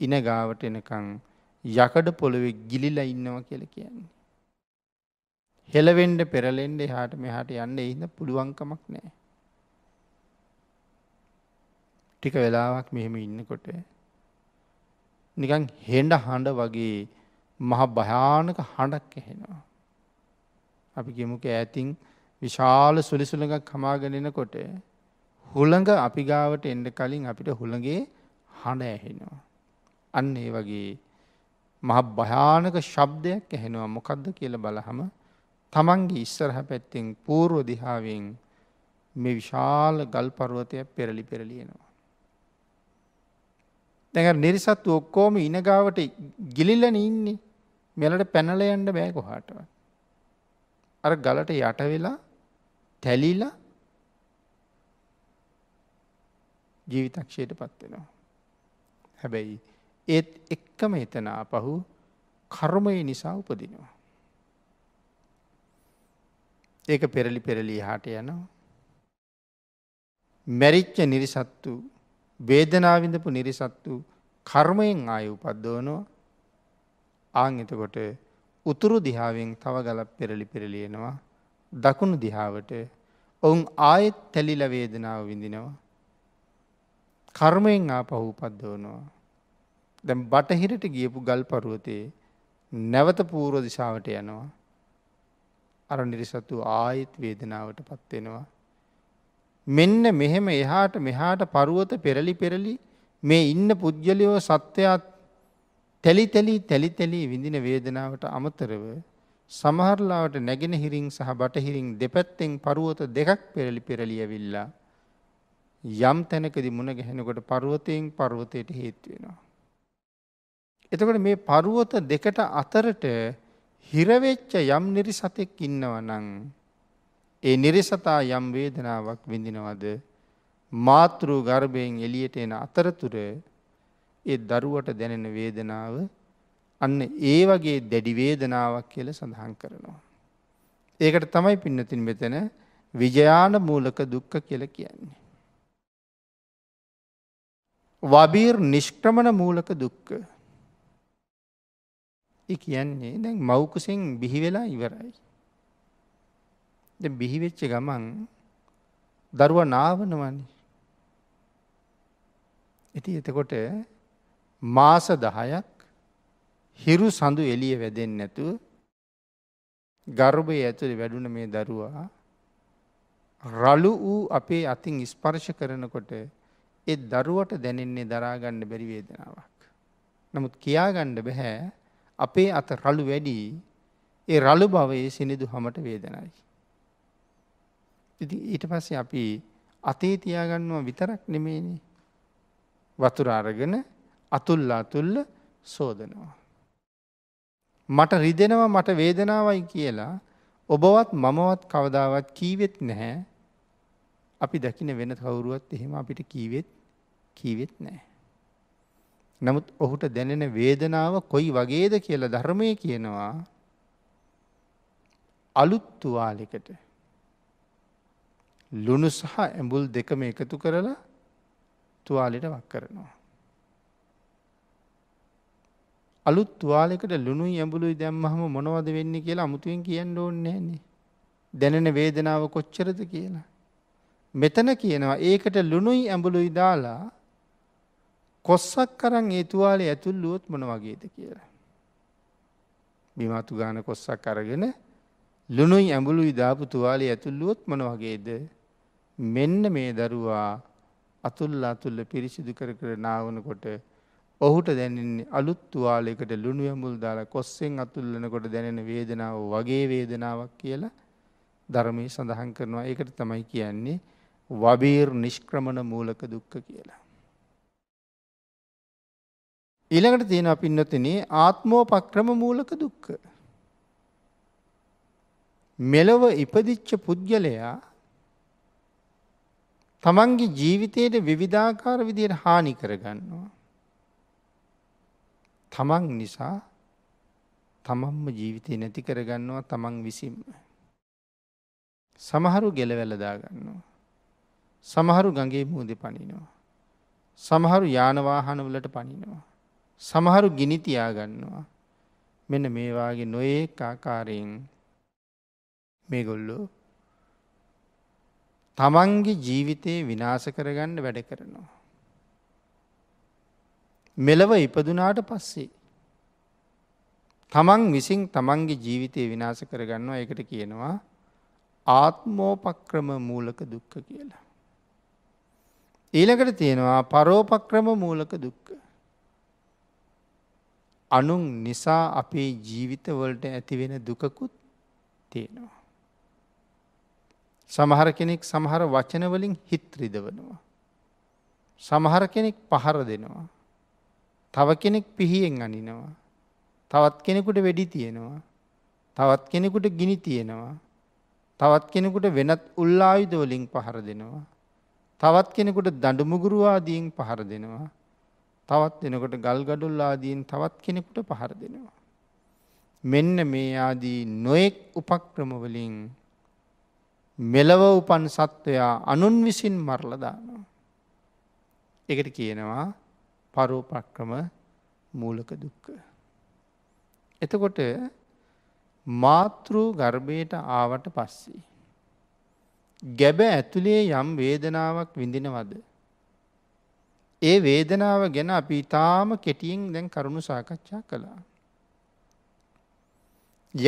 ඉනගාවට එනකං යකඩ පොළොවෙ ගිලිල ඉන්නව කියල කියන්නේ. හෙලවෙන්ඩ පෙරලෙන්ඩ හාට මෙහාට යන්න ඉන්න පුළුවන්කමක් නෑ. ටික වෙලාවක් මෙහෙම ඉන්නකොට. නිකන් හෙන්ඩ හඬ වගේ මහ භයානක හඬක් එහෙනවා. අපි ගෙමුක ඇතින් විශාල සුලිසුළඟක් හමාගෙනෙනකොට හුළඟ අපි ගාවට එන්ඩ කලින් අපිට හුළඟේ හඬ ඇහෙනවා. අන්න ඒ වගේ මහ භයානක ශබ්දයක් ඇහෙනවා මොකක්ද කියල බලහම තමන්ගේ ඉස්සරහ පැත්තෙන් පූර්ව දිහාවෙන් මේ විශාල ගල් පරුවතයක් පෙරලි පෙරලියනවා. දැඟ නිරිසත්තු ඔක්කෝම ඉනගාවට ගිලිල්ලන ඉන්නේ මෙලට පැනල යන්න බෑ කොහාටව. අර ගලට යට වෙලා තැලිලා ජීවිතක්ෂයට පත්වෙනවා. හැබැයි ඒත් එක්කම එතනා පහු කර්මය නිසා උපදිනවා. ඒක පෙරලි පෙරලී හාට යනවා. මැරිච්ච නිරිසත්තු වේදනාවිඳපු නිරිසත්තු කර්මයෙන් ආය උපද්දෝනෝ ආං එතකොට උතුරු දිහාවෙන් තව ගලක් පෙරලි පෙරලියෙනවා දකුණු දිහාවට ඔවුන් ආයෙත් තැලිල වේදනාව විඳිනවා. කර්මයෙන් ආපහු උපද්දෝනවා. දැම් බටහිරට ගියපු ගල් පරුවතේ නැවත පූරෝදිශාවට යනවා. අර නිරිසතු ආයෙත් වේදනාවට පත්වෙනවා. මෙන්න මෙහෙම එහාට මෙහාට පරුවත පෙරලි පෙරලි මේ ඉන්න පුද්ගලියෝ සත්‍යයත් තැලිතැලි තැලිතැලි විඳින වේදනාවට අමතරව සමහරලාවට නැගෙනහිරින් සහ බටහිරින් දෙපැත්තෙන් පරුවත දෙකක් පෙරලි පෙරලියවිල්ලා. යම් තැනකදි මුණ ගැහෙනකොට පරුවතයෙන් පරුවතයට හේත්වෙනවා. එතකොට මේ පරුවත දෙකට අතරට හිරවෙච්ච යම් නිරිසතෙක් ඉන්නවනං ඒ නිරිසතා යම් වේදනාවක් විඳිනවද මාතෘ ගර්භයෙන් එළියට එන අතරතුර ඒ දරුවට දැනෙන වේදනාව අන්න ඒ වගේ දැඩි වේදනාවක් කියලා සඳහන් කරනවා. ඒකට තමයි පින්නතින් මෙතන විජයාන මූලක දුක්ඛ කියලා කියන්නේ. වබීර් නිෂ්ක්‍රමණ මූලක දුක්ඛ ඒ කියන්නේ දැන් මව්කුසෙන් බිහිවෙලා ඉවරයි. දැන් බිහිවෙච්ච ගමන් දරුවා නාවනවනේ. ඉතින් එතකොට මාස 10ක් හිරු සඳු එළිය වැදෙන්නේ නැතුව ගර්භයේ ඇතුලේ වැඩුණ මේ දරුවා රළු වූ අපේ අතින් ස්පර්ශ කරනකොට ඒ දරුවට දැනෙන්නේ දරාගන්න බැරි වේදනාවක්. නමුත් කියාගන්න බෑ අපේ අත රළු වැඩි ඒ රළු භවයේ සිනිදු හමට වේදනයි. ඉති ඊට පස්සේ අපි අතේ තියාගන්නවා විතරක් නෙමේනේ. වතුර අරගෙන අතුල්ල අතුල්ල සෝදනවා. මට රිදෙනවා මට වේදනාවයි කියලා ඔබවත් මමවත් කවදාවත් කීවෙත් නැහැ අපි දකින වෙන කවුරුවත් එහෙම අපිට කීවෙත් කීවෙත් නෑ. නමුත් ඔහුට දැනෙන වේදනාව කොයි වගේද කියලා ධර්මය කියනවා අලුත්තුවාලෙකට ලුණු සහ ඇඹුල් දෙකම එකතු කරලා තුවාලෙට වක් කරනවා. අලුත් තුවාලෙකට ලුණුයි ඇඹුලුයි දැම්මහම මොනවද වෙන්නේ කියලා අමුතුවෙන් කියන්න ඕන්නේ නෑනේ. දැනෙන වේදනාව කොච්චරද කියලා. මෙතන කියනවා ඒකට ලුණුයි ඇඹුලුයි දාලා කොස්සක් කරන් ඒතුවාලේ ඇතුල්ලුවොත් මොන වගේද කියලා. බිමතු ගාන කොස්සක් අරගෙන ලුණුයි ඇඹුලු විධාපු තුවාලේ ඇතුල්ලුවොත් මොන වගේද මෙන්න මේ දරුවා අතුල්ලා තුල්ල පිරිසිදු කර කර නාවනකොට ඔහුට දැනන්නේ අලුත් තුවාලයකට ලුණු ඇඹුල් දාලා කොස්සෙන් අතුල්ලනකොට දැනෙන වේදනාව වගේ වේදනාවක් කියලා ධර්මයේ සඳහන් කරනවා ඒකට තමයි කියන්නේ වබීර් නිෂ්ක්‍රමණ මූලක දුක්ඛ කියලා. ඊළඟට තියෙනවා පින්නතින ආත්මෝපක්‍රම මූලක දුක්ඛ. මෙලව ඉපදිච්ච පුද්ගලයා තමන්ගේ ජීවිතයට විවිධාකාර විදියට හානි කරගන්නවා. තමන් නිසා තමන්ම ජීවිතය නැති කරගන්නවා තමන් විසින්ම. සමහරු ගෙලවැලදාගන්නවා. සමහරු ගගේ මුහද පනිනවා. සමහරු යානවාහනවලට පනිනවා. සමහරු ගිනිතියා ගන්නවා. මෙන මේවාගේ නොයේ ආකාරයෙන් මේගොල්ලෝ තමන්ගේ ජීවිතයේ විනාස කරගන්න වැඩ කරනවා. මෙලව ඉපදුනාට පස්සේ. තමන් විසින් තමන්ගේ ජීවිතය විනාස කරගන්නවා එකට කියනවා ආත්මෝපක්‍රම මූලක දුක්ක කියලා. ඊළකට තියෙනවා පරෝපක්‍රම මූලක දුක්ක. අනුන් නිසා අපේ ජීවිතවලට ඇතිවෙන දුකකුත් තියෙනවා. සමහර කෙනෙක් සමහර වචනවලින් හිත්‍රිදවනවා. සමහර කෙනෙක් පහර දෙනවා. තව කෙනෙක් පිහියෙන් අනිනවා. තවත් කෙනෙකුට වෙඩි තියෙනවා. තවත් කෙනෙකුට ගිනි තියෙනවා. තවත් කෙනෙකුට වෙනත් උල්ලායුධවලින් පහර දෙනවා. තවත් කෙනෙකුට දඩුමුගුරුවාදීන් පහර දෙනවා. තවත් එනකොට ගල්ගඩුල් ආදීන් තවත් කෙනෙකුට පහර දෙනවා. මෙන්න මේ ආදී නොයෙක් උපක්‍රමවලින් මෙලව උපන් සත්වයා අනුන් විසින් මරලදානවා. එකට කියනවා පරෝපක්‍රම මූලක දුක්ක. එතකොට මාතෘ ගර්භයට ආවට පස්සේ. ගැබ ඇතුළේ යම් වේදනාවක් විඳිනවද. ඒ වේදනාව ගැන අපි ඉතාම කෙටියෙන් දැන් කරුණු සාකච්ඡා කළා.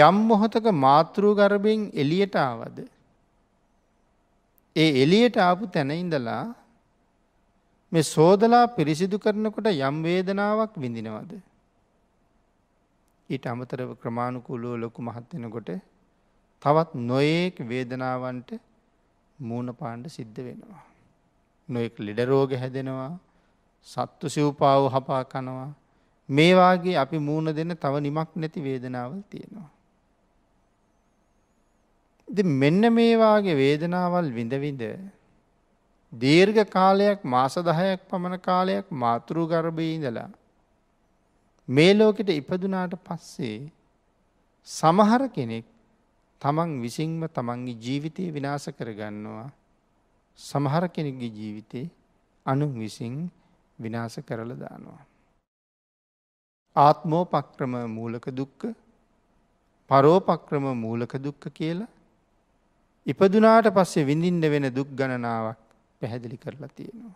යම් මොහොතක මාතෘ ගර්භයෙන් එළියට ආවද ඒ එළියට ආපු තැන ඉඳලා මේ සෝදලා පිරිසිදු කරනකොට යම් වේදනාවක් විඳිනවද ඊට අමතරව ක්‍රමානුකූලව ලොකු මහත් වෙනකොට තවත් නොයෙක් වේදනාවන්ට මූණ පාණ්ඩ සිද්ධ වෙනවා නොයෙක් ලෙඩ රෝග හැදෙනවා සත්තු සිව්පාව හපා කනවා මේවාගේ අපි මූුණ දෙන තව නිමක් නැති වේදනාවල් තියෙනවා. මෙන්න මේවාගේ වේදනාවල් විඳවිඳ දීර්ඝ කාලයක් මාස දහයක් පමණ කාලයක් මාතෘ ගර්භයේ ඉඳලා මේ ලෝකෙට ඉපදුනාට පස්සේ සමහර කෙනෙක් තමන් විසින්ම තමන්ගේ ජීවිතය විනාශ කරගන්නවා සමහර කෙනෙක්ගේ ජීවිතේ අනුන් විසින් විනාස කරල දානවා. ආත්මෝපක්‍රම මූලක දුක්ක පරෝපක්‍රම මූලක දුක්ක කියලා ඉපදුනාට පස්සේ විඳින්ඩ වෙන දුක් ගණනාවක් පැහැදිලි කරලා තියෙනවා.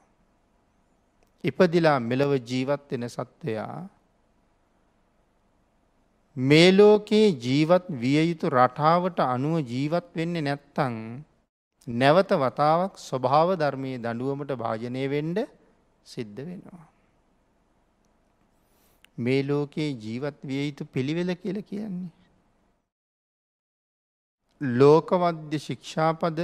ඉපදිලා මෙලව ජීවත් වෙන සත්වයා මේ ලෝකයේ ජීවත් විය යුතු රටාවට අනුව ජීවත් වෙන්නේ නැත්තං නැවත වතාවක් ස්වභාව ධර්මයේ දඩුවමට භාජනය වෙන්ඩ සිද්ධ වෙනවා. මේ ලෝකයේ ජීවත් විය යුතු පිළිවෙල කියලා කියන්නේ. ලෝකවද්‍ය ශික්ෂාපද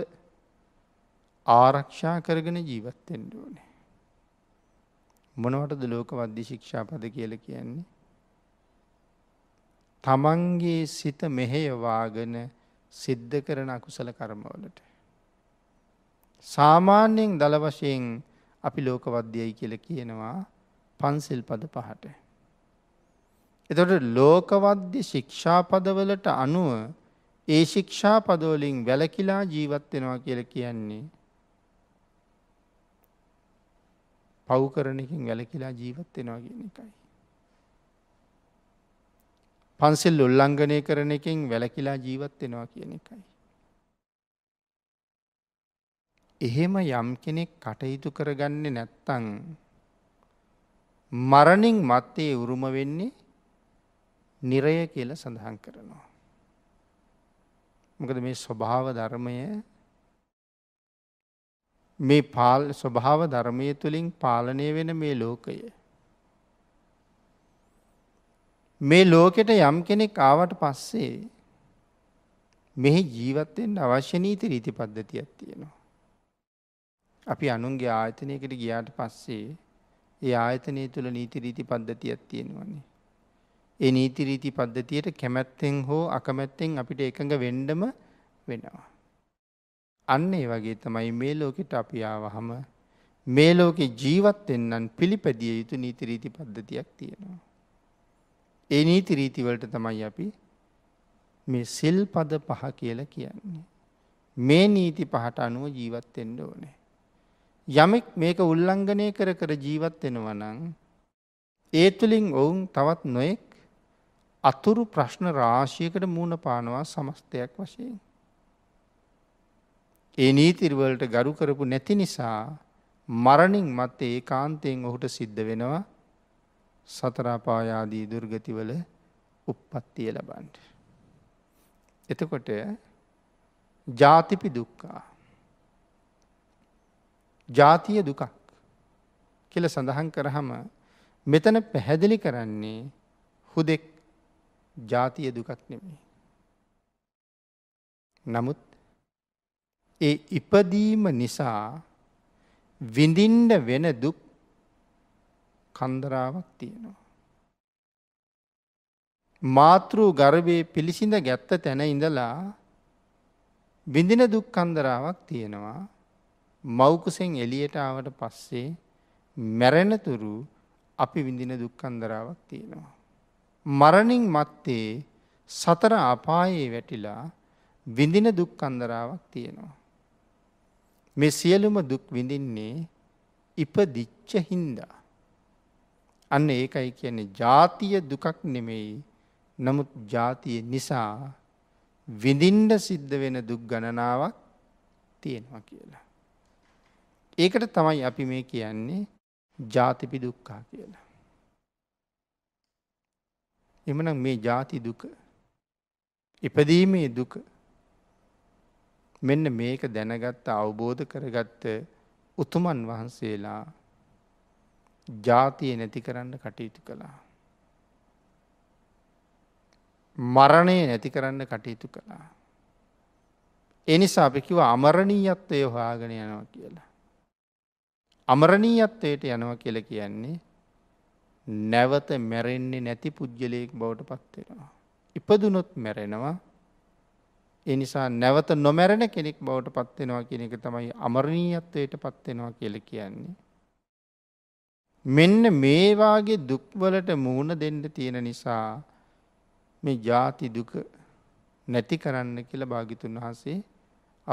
ආරක්ෂා කරගෙන ජීවත්තෙන්ට ඕනේ. මොනවටද ලෝකවද්‍ය ශික්ෂාපද කියල කියන්නේ. තමන්ගේ සිත මෙහෙයවාගෙන සිද්ධ කරන අකුසල කර්මවලට. සාමාන්‍යයෙන් දළ වශයෙන් අපි ලෝකවද්‍යයි කියල කියනවා පන්සිල් පද පහට. එතොට ලෝකවද්‍ය ශික්ෂාපදවලට අනුව ඒ ශික්ෂා පදෝලින් වැලකිලා ජීවත්වෙනවා කියල කියන්නේ. පව්කරණකින් වැලකිලා ජීවත්වෙනවා කියන එකයි. පන්සිල් උල්ලංඝනය කරන එකින් වැලකිලා ජීවත්වෙනවා කියන එකයි. එහෙම යම් කෙනෙක් කටයුතු කරගන්නේ නැත්තං මරණින් මත්තේ උරුම වෙන්නේ නිරය කියල සඳහන් කරනවා. මොකද මේ ස්වභාව ධර්මය මේ පාල් ස්වභාව ධර්මය තුළින් පාලනය වෙන මේ ලෝකය. මේ ලෝකෙට යම් කෙනෙක් ආවට පස්සේ මෙහි ජීවත්තෙන් අවශ්‍ය නීති රීති පද්ධතියක් තියෙනවා. අපි අනුන්ගේ ආයතනයකට ගියාට පස්සේ ඒ ආයතනය තුළ නීතිරීති පද්ධතියක් තියෙනවන්නේ. ඒ නීතිරීති පද්ධතියට කැමැත්තෙන් හෝ අකමැත්තෙන් අපිට එකඟ වෙන්ඩම වෙනවා. අන්න ඒ වගේ තමයි මේ ලෝකෙට අපි ආවහම මේ ලෝකෙ ජීවත්වෙන්නන් පිළිපැදිය යුතු නීතිරීති පද්ධතියක් තියෙනවා. ඒ නීතිරීතිවලට තමයි අපි මේ සිල් පද පහ කියල කියන්නේ. මේ නීති පහට අනුව ජීවත්වෙන්ඩ ඕනේ. යමෙක් මේක උල්ලංඝනය කර කර ජීවත් වෙනවා නම් ඒ තුළින් ඔවුන් තවත් නොයෙක් අතුරු ප්‍රශ්න රාශියකට මූුණ පානවා සමස්තයක් වශයෙන්. ඒ නීතිරිවලට ගරු කරපු නැති නිසා මරණින් මත් ඒ කාන්තයෙන් ඔහුට සිද්ධ වෙනවා සතරාපායාදී දුර්ගතිවල උප්පත්තිය ලබන්ට. එතකොට ජාතිපි දුක්කා ජාතිය දුකක් කියල සඳහන් කරහම මෙතන පැහැදිලි කරන්නේ හුදෙක් ජාතිය දුකක් නෙමේ. නමුත් ඒ ඉපදීම නිසා විඳින්ඩ වෙන දුක් කන්දරාවක් තියෙනවා. මාතෘ ගර්භය පිළිසිඳ ගැත්ත තැන ඉඳලා විඳින දුක් කන්දරාවක් තියෙනවා මෞකුසෙන් එලියට ආවට පස්සේ මැරෙනතුරු අපි විඳින දුක්කන්දරාවක් තියෙනවා. මරණින් මත්තේ සතර අපායේ වැටිලා විඳින දුක්කන්දරාවක් තියෙනවා. මේ සියලුම දුක් විඳින්නේ ඉපදිච්ච හින්දා. අන්න ඒකයි කියන්නේ ජාතිය දුකක් නෙමෙයි නමුත් ජාතිය නිසා විඳින්ඩ සිද්ධ වෙන දුක් ගණනාවක් තියෙනවා කියලා. ඒකට තමයි අපි මේ කියන්නේ ජාතිපි දුක්කා කියලා. එමනම් මේ ජාති දුක ඉපදීමේ දුක මෙන්න මේක දැනගත්ත අවබෝධ කරගත්ත උතුමන් වහන්සේලා ජාතිය නැති කරන්න කටයුතු කළා. මරණය නැති කරන්න කටයුතු කළා. එනිසා අපිකිව අමරණීයත්වය හොයාගෙන යනවා කියලා. අමරණීයත්වයට යනව කියල කියන්නේ නැවත මැරෙන්නේ නැති පුද්ගලයෙක් බවට පත්වෙනවා. ඉපදුනොත් මැරෙනවා එනිසා නැවත නොමැරෙන කෙනෙක් බවට පත්වෙනවා කෙන එක තමයි අමරණීයත්වයට පත්වෙනවා කියල කියන්නේ. මෙන්න මේවාගේ දුක්වලට මුහුණ දෙන්න තියෙන නිසා මේ ජාති දුක නැති කරන්න කියලා භාගිතුන් වහන්සේ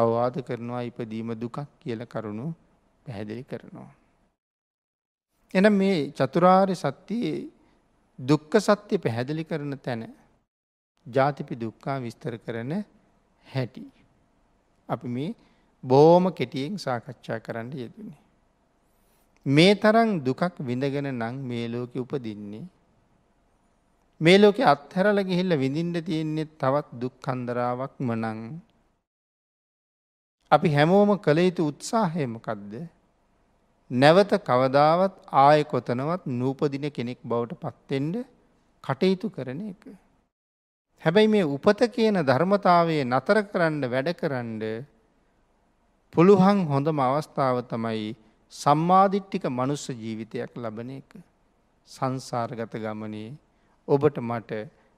අවවාද කරනවා ඉපදීම දුකක් කියල කරුණු පැහැදිලි කරනවා. එන මේ චතුරාරි සත්‍යයේ දුක්ඛ සත්‍ය පැහැදිලි කරන තැන ජාතිපි දුක්කා විස්තර කරන හැටි. අපි මේ බෝම කෙටියෙන් සාකච්ඡා කරන්න යෙදනේ. මේ තරම් දුකක් විඳගෙන නං මේ ලෝකෙ උපදින්නේ. මේ ලෝකෙ අත්හැරල ගිහිල්ල විඳින්ට තියෙන්නේ තවත් දුක් කන්දරාවක් මනං අපි හැමෝම කළ යුතු උත්සාහයමකක්ද නැවත කවදාවත් ආය කොතනවත් නූපදින කෙනෙක් බවට පත්තෙන්ඩ කටයුතු කරන එක. හැබැයි මේ උපත කියන ධර්මතාවයේ නතර කරන්න වැඩ කරන්න පුළුහන් හොඳම අවස්ථාව තමයි සම්මාධිට්ටික මනුස්ස ජීවිතයක් ලබන එක. සංසාර්ගත ගමනේ ඔබට මට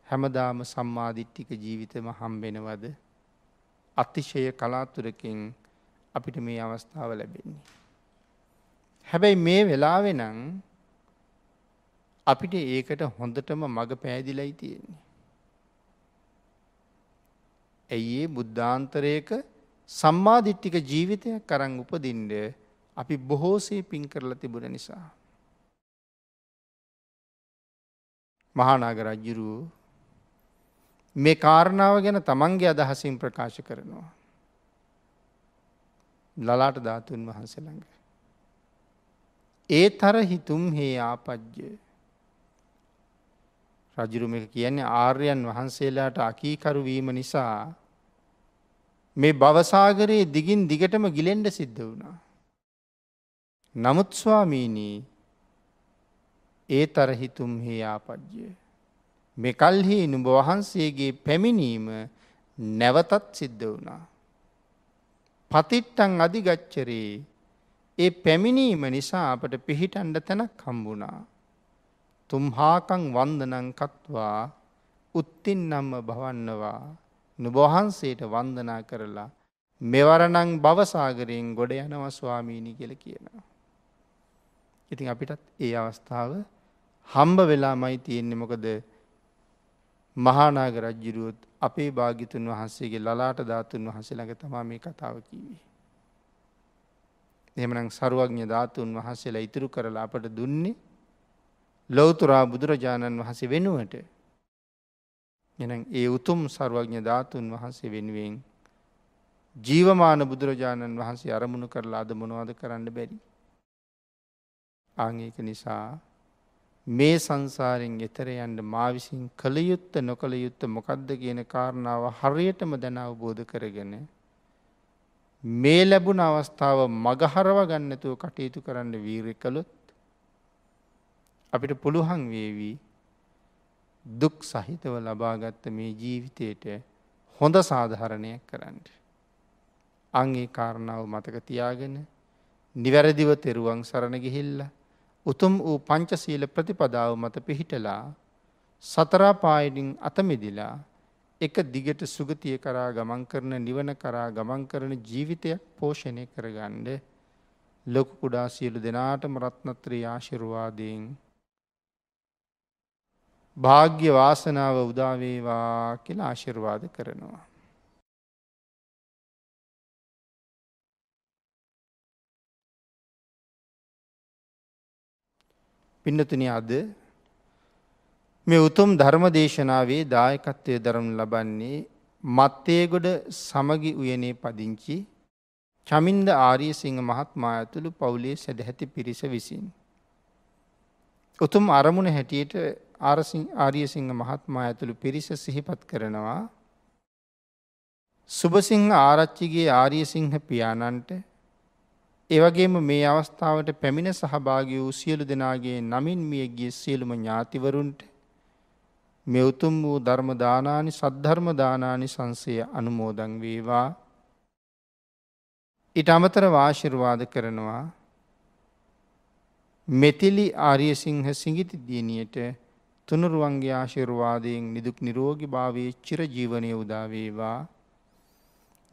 හැමදාම සම්මාධිට්ටික ජීවිතම හම්බෙනවද. අතිශය කලාතුරකින් අපිට මේ අවස්ථාව ලැබෙන්නේ. හැබැයි මේ වෙලාවෙනං අපිට ඒකට හොඳටම මඟ පෑදිලයි තියෙන්නේ. ඇයි ඒ බුද්ධාන්තරයක සම්මාධිට්ටික ජීවිතයක් කරං උපදින්ඩ අපි බොහෝසේ පින් කරලා තිබුණ නිසා. මහානාග රජ්ජුරුවූ මේ කාරණාව ගැන තමන්ගේ අදහසින් ප්‍රකාශ කරනවා. ලලාට ධාතුන් වහන්සේ ළඟ. ඒ තර හිතුම් හේ ආපජ්්‍ය. රජුරුම එක කියන්නේ ආර්යන් වහන්සේලාට අකීකරුවීම නිසා මේ බවසාගරයේ දිගින් දිගටම ගිලෙන්ඩ සිද්ධ වුණා. නමුත් ස්වාමීනී ඒ තරහිතුම් හේ ආපජ්්‍යය. මෙකල්හි නුඹ වහන්සේගේ පැමිණීම නැවතත් සිද්ධ වුණා. පතිට්ටන් අධිගච්චරේ ඒ පැමිණීම නිසා අපට පිහිටන්ඩ තැනක් කම්බුණා. තුම්හාකං වන්දනංකත්වා උත්තින් නම්ම භවන්නවා නුබොහන්සේට වන්දනා කරලා මෙවරණං බවසාගරයෙන් ගොඩ යනව ස්වාමීණි කියල කියනවා. ඉතින් අපිටත් ඒ අවස්ථාව හම්බ වෙලා මයි තියෙන්නේ මොකද මහානාග රජ්ජිරුවොත් අපේ භාගිතුන් වහන්සේගේ ලලාට ධාතුන් වහසේ ළඟ තමා මේ කතාව කීවේ. එමනං සරුවඥ ධාතුන් වහන්සේලා ඉතුරු කරලා අපට දුන්නේ ලොවතුරා බුදුරජාණන් වහසේ වෙනුවට එන ඒ උතුම් සරුවඥ ධාතුන් වහන්සේ වෙනුවෙන් ජීවමාන බුදුරජාණන් වහන්සේ අරමුණු කරලා අද මොනවාද කරන්න බැරි. ආංඒක නිසා මේ සංසාරෙන් එතර යන්න මා විසින් කළ යුත්ත නොකළ යුත්ත මොකක්ද කියන කාරණාව හරියටම දැන අවබෝධ කරගෙන මේ ලැබුණ අවස්ථාව මගහරව ගන්නතුව කටයුතු කරන්න වීර කළොත් අපිට පුළුහන් වේවී දුක් සහිතව ලබාගත්ත මේ ජීවිතයට හොඳ සාධහරණයක් කරන්න. අංගේ කාරණාව මතක තියාගෙන නිවැරදිව තෙරුවන් සරණ ගිහිල්ලා උතුම් වූ පංචසීල ප්‍රතිපදාව මත පිහිටලා සතරාපායඩින් අතමිදිලා එක දිගට සුගතිය කරා ගමන් කරන නිවන කරා ගමන් කරන ජීවිතයක් පෝෂණය කරගන්ඩ ලොකු කුඩා සියලු දෙනාටම රත්නත්‍රී ආශිරුවාදයෙන් භාග්‍ය වාසනාව උදාවේවා කියලා ආශිර්වාද කරනවා. පින්නතුන අද මේ උතුම් ධර්ම දේශනාවේ දායකත්වය දරම් ලබන්නේ මත්තේගොඩ සමගි උයනේ පදිංචි චමින්ද ආරිය සිංහ මහත්මා ඇතුළු පවුලේ සැදැහැති පිරිස විසින්. උතුම් අරමුණ හැටියට ආරිය සිංහ මහත්මා ඇතුළු පිරිස සිහිපත් කරනවා සුභසිංහ ආරච්චිගේ ආරිය සිංහ පියාණන්ට එවගේම මේ අවස්ථාවට පැමිණ සහභාගී වූ සියලු දෙනාගේ නමින් මියගිය සියලුම ඥාතිවරුන්ට මේ උතුම් වූ ධර්ම දානානි සද්ධර්ම දානානි සංසය අනුමෝදන් වේවා. ඊට අමතරව ආශිර්වාද කරනවා මෙතිලි ආරියසිංහ සිඟිති දියණියට තුනුරුවන්ගේ ආශිර්වාදයෙන් නිදුක් නිරෝගී භාවයේ චිරජීවනයේ උදා වේවා.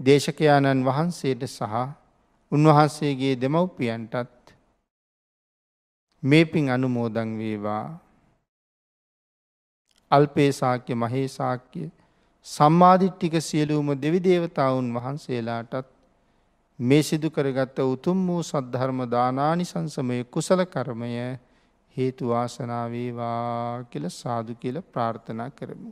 දේශකයාණන් වහන්සේට සහ උන්වහන්සේගේ දෙමව්පියන්ටත් මේ පින් අනුමෝදන් වේවා අල්පේසාක්‍ය මහේසාක්‍ය සම්මාධිට්ටික සියලූම දෙවිදේවතාවුන් වහන්සේලාටත් මේ සිදු කරගත්ත උතුම් වූ සද්ධර්ම දානානි සංසමය කුසල කරමය හේතුවාසනාවේවා කියල සාදු කියල ප්‍රාර්ථනා කරමු.